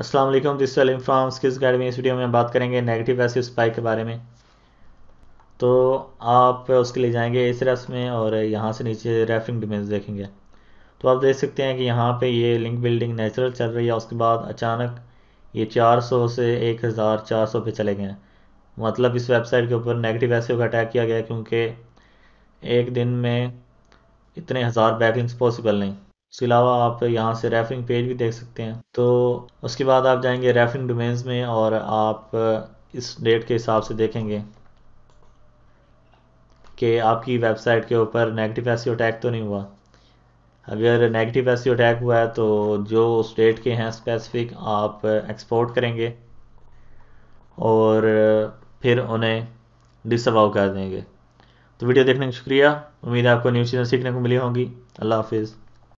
वालेकुम this Alim from skills academy इस वीडियो में बात करेंगे नेगेटिव पैसिव स्पाइक के बारे में तो आप उसके लिए जाएंगे इस रस में और यहाँ से नीचे रेफरिंग डिमेंस देखेंगे तो आप देख सकते हैं कि यहाँ पे ये लिंक बिल्डिंग नेचुरल चल रही है उसके बाद अचानक ये 400 से 1400 पे चले गए मतलब इस वेबसाइट के ऊपर नेगेटिव पैसिव का अटैक किया गया क्योंकि एक दिन में इतने हज़ार बैकलिंग्स पॉसिबल नहीं उसके अलावा आप यहाँ से रेफरिंग पेज भी देख सकते हैं तो उसके बाद आप जाएंगे रेफरिंग डोमेन्स में और आप इस डेट के हिसाब से देखेंगे कि आपकी वेबसाइट के ऊपर नेगेटिव एस अटैक तो नहीं हुआ अगर नेगेटिव एस अटैक हुआ है तो जो उस डेट के हैं स्पेसिफिक आप एक्सपोर्ट करेंगे और फिर उन्हें डिसअवाउ कर देंगे तो वीडियो देखने का शुक्रिया उम्मीद है आपको न्यूज चीज़ें सीखने को मिली होंगी अल्लाह हाफिज़